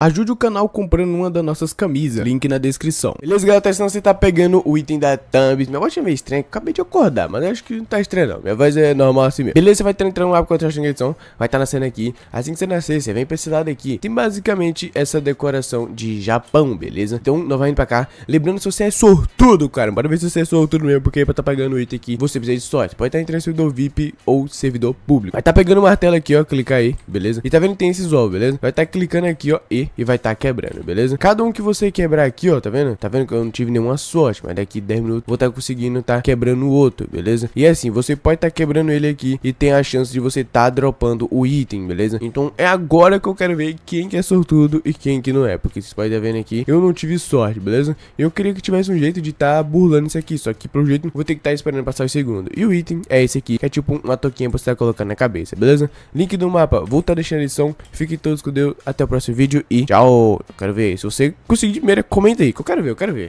Ajude o canal comprando uma das nossas camisas, link na descrição. Beleza, galera? Tá, você tá pegando o item da Thumb. Minha voz é meio estranha, acabei de acordar, mas acho que não tá estranho não. Minha voz é normal assim mesmo. Beleza, você vai estar entrando lá mapa contraste a edição, vai estar tá nascendo aqui. Assim que você nascer, você vem pra esse lado aqui. Tem basicamente essa decoração de Japão, beleza? Então, nós vamos indo pra cá. Lembrando, se você é sortudo, cara, bora ver se você é sortudo mesmo, porque pra tá pegando o item aqui, você precisa de sorte. Pode estar tá entrando em servidor VIP ou servidor público. Vai tá pegando o martelo aqui, ó, clicar aí, beleza? E tá vendo que tem esses ovos, beleza? Vai tá clicando aqui, ó, e e vai estar tá quebrando, beleza? Cada um que você quebrar aqui, ó, tá vendo? Tá vendo que eu não tive nenhuma sorte, mas daqui 10 minutos vou estar tá conseguindo tá quebrando o outro, beleza? E assim, você pode estar tá quebrando ele aqui e tem a chance de você tá dropando o item, beleza? Então é agora que eu quero ver quem que é sortudo e quem que não é, porque vocês podem estar tá vendo aqui, eu não tive sorte, beleza? Eu queria que tivesse um jeito de tá burlando isso aqui, só que pro jeito vou ter que estar tá esperando passar o segundo. E o item é esse aqui, que é tipo uma toquinha pra você tá colocando na cabeça, beleza? Link do mapa, vou estar tá deixando a edição, fiquem todos com Deus, até o próximo vídeo e tchau. Eu quero ver. Se você conseguir de primeira, comenta aí, que eu quero ver, eu quero ver.